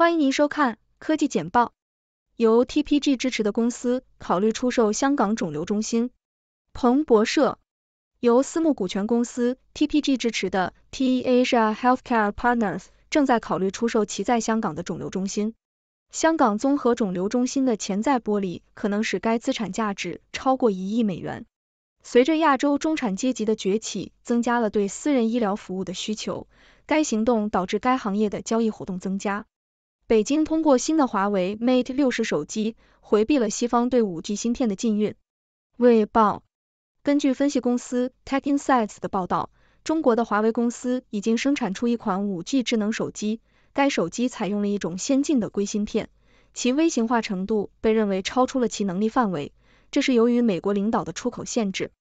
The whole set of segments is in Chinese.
欢迎您收看科技简报。由 TPG 支持的公司考虑出售香港肿瘤中心。彭博社，由私募股权公司 TPG 支持的 TEA Healthcare Partners 正在考虑出售其在香港的肿瘤中心。香港综合肿瘤中心的潜在剥离可能使该资产价值超过一亿美元。随着亚洲中产阶级的崛起，增加了对私人医疗服务的需求。该行动导致该行业的交易活动增加。北京通过新的华为 Mate 六十手机回避了西方对五 G 芯片的禁运。未报，根据分析公司 TechInsights 的报道，中国的华为公司已经生产出一款五 G 智能手机，该手机采用了一种先进的硅芯片，其微型化程度被认为超出了其能力范围。这是由于美国领导的出口限制。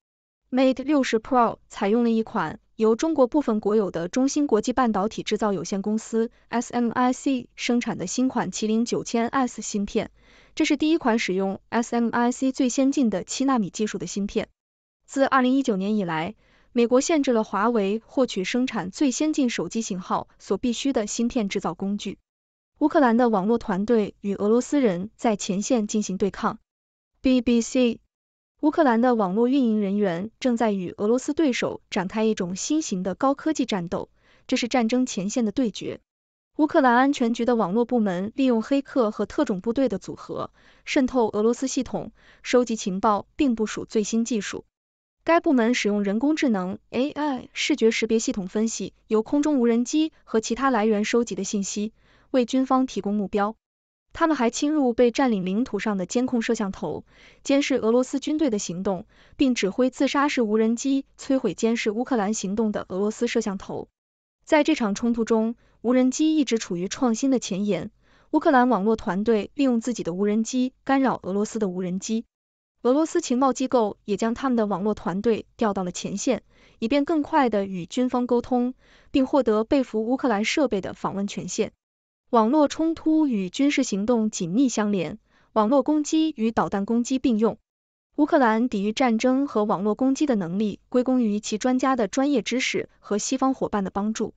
Mate 六十 Pro 采用了一款。由中国部分国有的中芯国际半导体制造有限公司 （SMIC） 生产的新款麒麟九千 S 芯片，这是第一款使用 SMIC 最先进的七纳米技术的芯片。自二零一九年以来，美国限制了华为获取生产最先进手机型号所必需的芯片制造工具。乌克兰的网络团队与俄罗斯人在前线进行对抗。BBC。乌克兰的网络运营人员正在与俄罗斯对手展开一种新型的高科技战斗，这是战争前线的对决。乌克兰安全局的网络部门利用黑客和特种部队的组合，渗透俄罗斯系统，收集情报并部署最新技术。该部门使用人工智能 AI 视觉识别系统分析由空中无人机和其他来源收集的信息，为军方提供目标。他们还侵入被占领领土上的监控摄像头，监视俄罗斯军队的行动，并指挥自杀式无人机摧毁监视乌克兰行动的俄罗斯摄像头。在这场冲突中，无人机一直处于创新的前沿。乌克兰网络团队利用自己的无人机干扰俄罗斯的无人机。俄罗斯情报机构也将他们的网络团队调到了前线，以便更快地与军方沟通，并获得被俘乌克兰设备的访问权限。网络冲突与军事行动紧密相连，网络攻击与导弹攻击并用。乌克兰抵御战争和网络攻击的能力归功于其专家的专业知识和西方伙伴的帮助。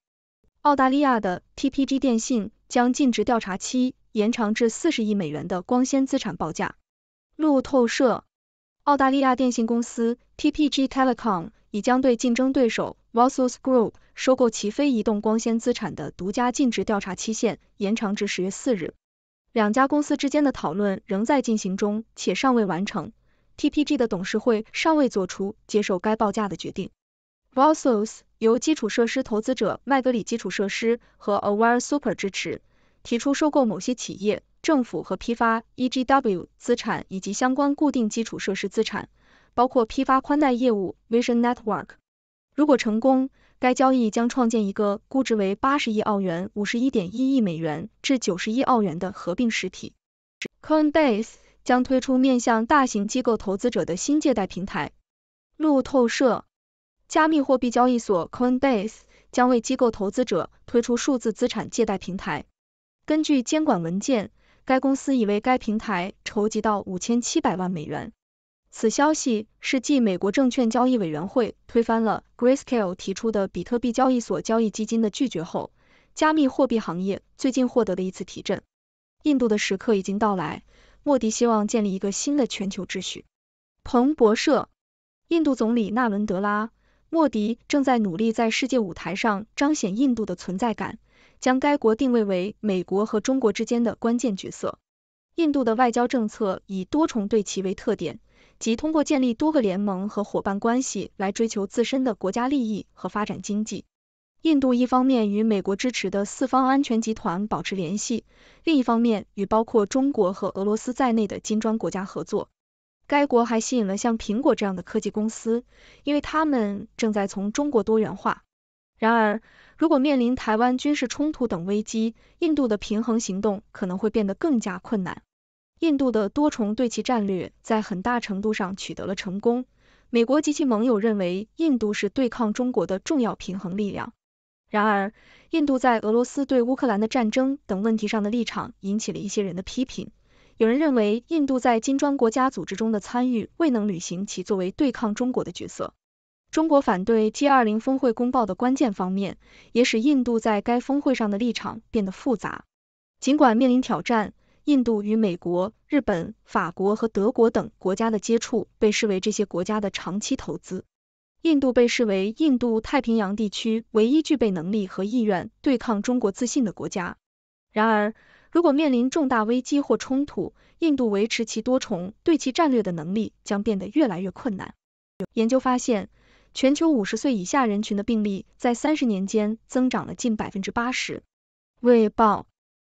澳大利亚的 TPG 电信将尽职调查期延长至四十亿美元的光纤资产报价。路透社，澳大利亚电信公司 TPG Telecom 已将对竞争对手。v a s s l s Group 收购其非移动光纤资产的独家尽职调查期限延长至十月四日。两家公司之间的讨论仍在进行中，且尚未完成。TPG 的董事会尚未做出接受该报价的决定。v a s s l s 由基础设施投资者麦格里基础设施和 Aware Super 支持，提出收购某些企业、政府和批发 EGW 资产以及相关固定基础设施资产，包括批发宽带业务 Vision Network。如果成功，该交易将创建一个估值为八十亿澳元、五十一点一亿美元至九十亿澳元的合并实体。Coinbase 将推出面向大型机构投资者的新借贷平台。路透社，加密货币交易所 Coinbase 将为机构投资者推出数字资产借贷平台。根据监管文件，该公司已为该平台筹集到五千七百万美元。此消息是继美国证券交易委员会推翻了 Grayscale 提出的比特币交易所交易基金的拒绝后，加密货币行业最近获得的一次提振。印度的时刻已经到来，莫迪希望建立一个新的全球秩序。彭博社，印度总理纳伦德拉·莫迪正在努力在世界舞台上彰显印度的存在感，将该国定位为美国和中国之间的关键角色。印度的外交政策以多重对齐为特点。即通过建立多个联盟和伙伴关系来追求自身的国家利益和发展经济。印度一方面与美国支持的四方安全集团保持联系，另一方面与包括中国和俄罗斯在内的金砖国家合作。该国还吸引了像苹果这样的科技公司，因为他们正在从中国多元化。然而，如果面临台湾军事冲突等危机，印度的平衡行动可能会变得更加困难。印度的多重对其战略在很大程度上取得了成功。美国及其盟友认为印度是对抗中国的重要平衡力量。然而，印度在俄罗斯对乌克兰的战争等问题上的立场引起了一些人的批评。有人认为印度在金砖国家组织中的参与未能履行其作为对抗中国的角色。中国反对 G 二零峰会公报的关键方面，也使印度在该峰会上的立场变得复杂。尽管面临挑战，印度与美国、日本、法国和德国等国家的接触被视为这些国家的长期投资。印度被视为印度太平洋地区唯一具备能力和意愿对抗中国自信的国家。然而，如果面临重大危机或冲突，印度维持其多重对其战略的能力将变得越来越困难。研究发现，全球五十岁以下人群的病例在三十年间增长了近百分之八十。卫报。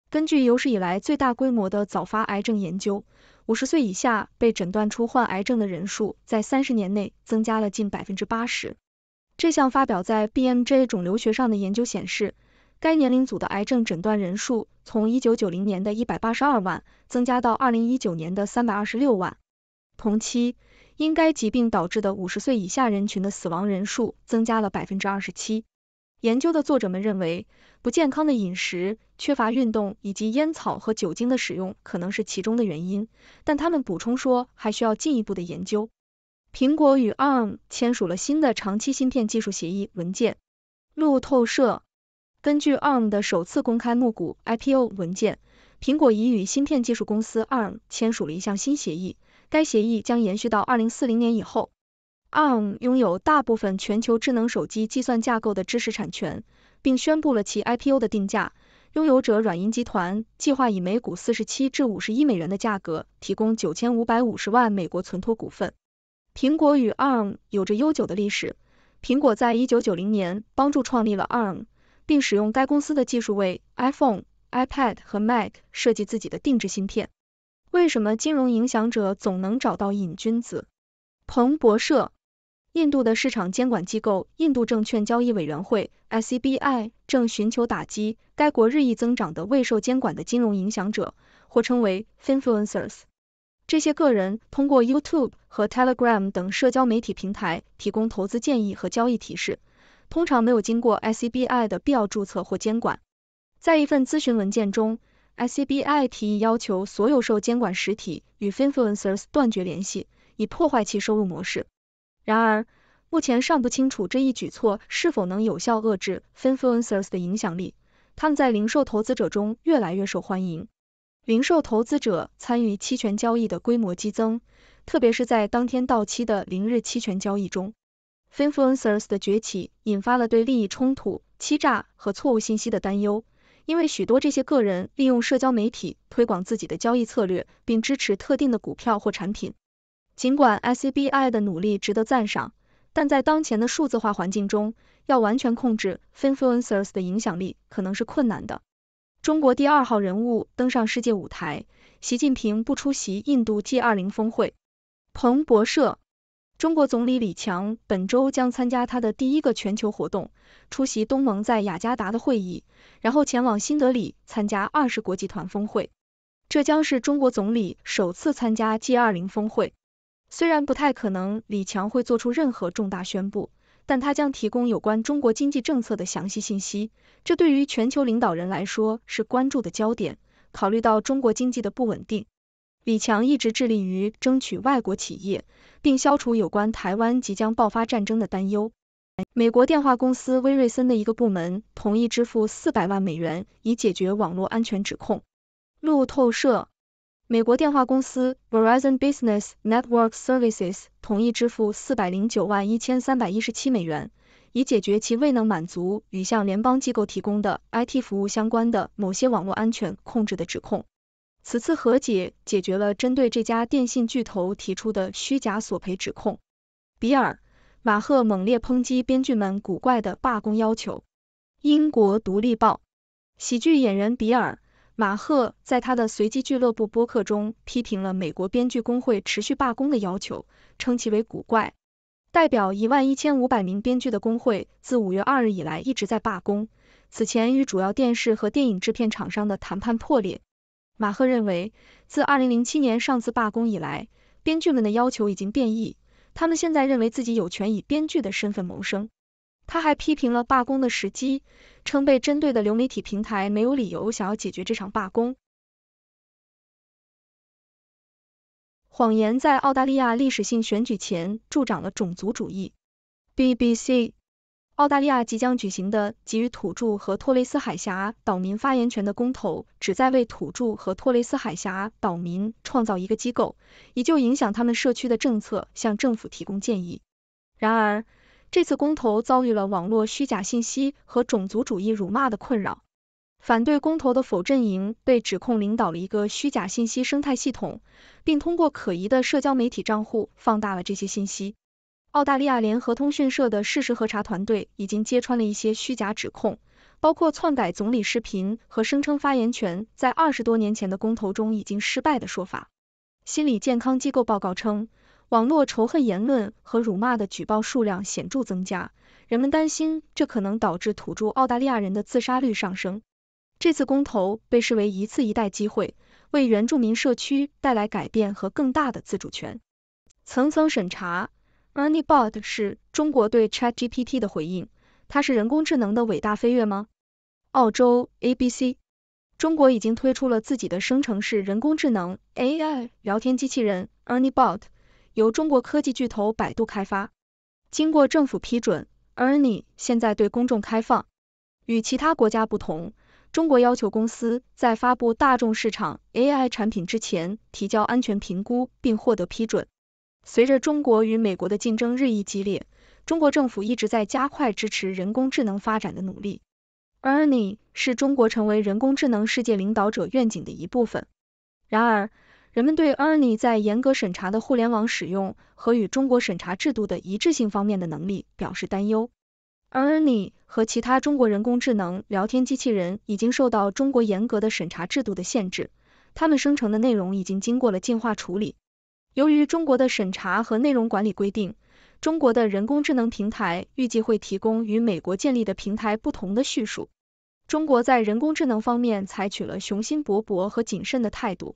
根据有史以来最大规模的早发癌症研究，五十岁以下被诊断出患癌症的人数在三十年内增加了近百分之八十。这项发表在 BMJ 肿瘤学上的研究显示，该年龄组的癌症诊断人数从一九九零年的一百八十二万增加到二零一九年的三百二十六万。同期，因该疾病导致的五十岁以下人群的死亡人数增加了百分之二十七。研究的作者们认为，不健康的饮食、缺乏运动以及烟草和酒精的使用可能是其中的原因，但他们补充说，还需要进一步的研究。苹果与 ARM 签署了新的长期芯片技术协议文件。路透社，根据 ARM 的首次公开募股 IPO 文件，苹果已与芯片技术公司 ARM 签署了一项新协议，该协议将延续到二零四零年以后。ARM 拥有大部分全球智能手机计算架构的知识产权，并宣布了其 IPO 的定价。拥有者软银集团计划以每股四十七至五十一美元的价格提供九千五百五十万美国存托股份。苹果与 ARM 有着悠久的历史。苹果在一九九零年帮助创立了 ARM，并使用该公司的技术为 iPhone、iPad 和 Mac 设计自己的定制芯片。为什么金融影响者总能找到瘾君子？彭博社。印度的市场监管机构印度证券交易委员会 （SEBI） 正寻求打击该国日益增长的未受监管的金融影响者，或称为 influencers。这些个人通过 YouTube 和 Telegram 等社交媒体平台提供投资建议和交易提示，通常没有经过 SEBI 的必要注册或监管。在一份咨询文件中，SEBI 提议要求所有受监管实体与 influencers 断绝联系，以破坏其收入模式。然而，目前尚不清楚这一举措是否能有效遏制 influencers 的影响力。他们在零售投资者中越来越受欢迎。零售投资者参与期权交易的规模激增，特别是在当天到期的零日期权交易中。influencers 的崛起引发了对利益冲突、欺诈和错误信息的担忧，因为许多这些个人利用社交媒体推广自己的交易策略，并支持特定的股票或产品。尽管 S C B I 的努力值得赞赏，但在当前的数字化环境中，要完全控制 influencers 的影响力可能是困难的。中国第二号人物登上世界舞台，习近平不出席印度 G 二零峰会。彭博社，中国总理李强本周将参加他的第一个全球活动，出席东盟在雅加达的会议，然后前往新德里参加二十国集团峰会。这将是中国总理首次参加 G 二零峰会。虽然不太可能，李强会做出任何重大宣布，但他将提供有关中国经济政策的详细信息。这对于全球领导人来说是关注的焦点。考虑到中国经济的不稳定，李强一直致力于争取外国企业，并消除有关台湾即将爆发战争的担忧。美国电话公司威瑞森的一个部门同意支付四百万美元，以解决网络安全指控。路透社。美国电话公司 Verizon Business Network Services 同意支付四百零九万一千三百一十七美元，以解决其未能满足与向联邦机构提供的 IT 服务相关的某些网络安全控制的指控。此次和解解决了针对这家电信巨头提出的虚假索赔指控。比尔·马赫猛烈抨击编剧们古怪的罢工要求。英国《独立报》喜剧演员比尔。马赫在他的随机俱乐部播客中批评了美国编剧工会持续罢工的要求，称其为古怪。代表一万一千五百名编剧的工会自五月二日以来一直在罢工，此前与主要电视和电影制片厂商的谈判破裂。马赫认为，自二零零七年上次罢工以来，编剧们的要求已经变异，他们现在认为自己有权以编剧的身份谋生。他还批评了罢工的时机，称被针对的流媒体平台没有理由想要解决这场罢工。谎言在澳大利亚历史性选举前助长了种族主义。BBC，澳大利亚即将举行的给予土著和托雷斯海峡岛民发言权的公投，旨在为土著和托雷斯海峡岛民创造一个机构，以就影响他们社区的政策向政府提供建议。然而，这次公投遭遇了网络虚假信息和种族主义辱骂的困扰。反对公投的否阵营被指控领导了一个虚假信息生态系统，并通过可疑的社交媒体账户放大了这些信息。澳大利亚联合通讯社的事实核查团队已经揭穿了一些虚假指控，包括篡改总理视频和声称发言权在二十多年前的公投中已经失败的说法。心理健康机构报告称。网络仇恨言论和辱骂的举报数量显著增加，人们担心这可能导致土著澳大利亚人的自杀率上升。这次公投被视为一次一代机会，为原住民社区带来改变和更大的自主权。层层审查 e n i e Bot 是中国对 Chat GPT 的回应，它是人工智能的伟大飞跃吗？澳洲 ABC，中国已经推出了自己的生成式人工智能 AI 聊天机器人 e n i e Bot。由中国科技巨头百度开发，经过政府批准，Ernie 现在对公众开放。与其他国家不同，中国要求公司在发布大众市场 AI 产品之前提交安全评估并获得批准。随着中国与美国的竞争日益激烈，中国政府一直在加快支持人工智能发展的努力。Ernie 是中国成为人工智能世界领导者愿景的一部分。然而，人们对 Ernie 在严格审查的互联网使用和与中国审查制度的一致性方面的能力表示担忧。Ernie 和其他中国人工智能聊天机器人已经受到中国严格的审查制度的限制，他们生成的内容已经经过了净化处理。由于中国的审查和内容管理规定，中国的人工智能平台预计会提供与美国建立的平台不同的叙述。中国在人工智能方面采取了雄心勃勃和谨慎的态度。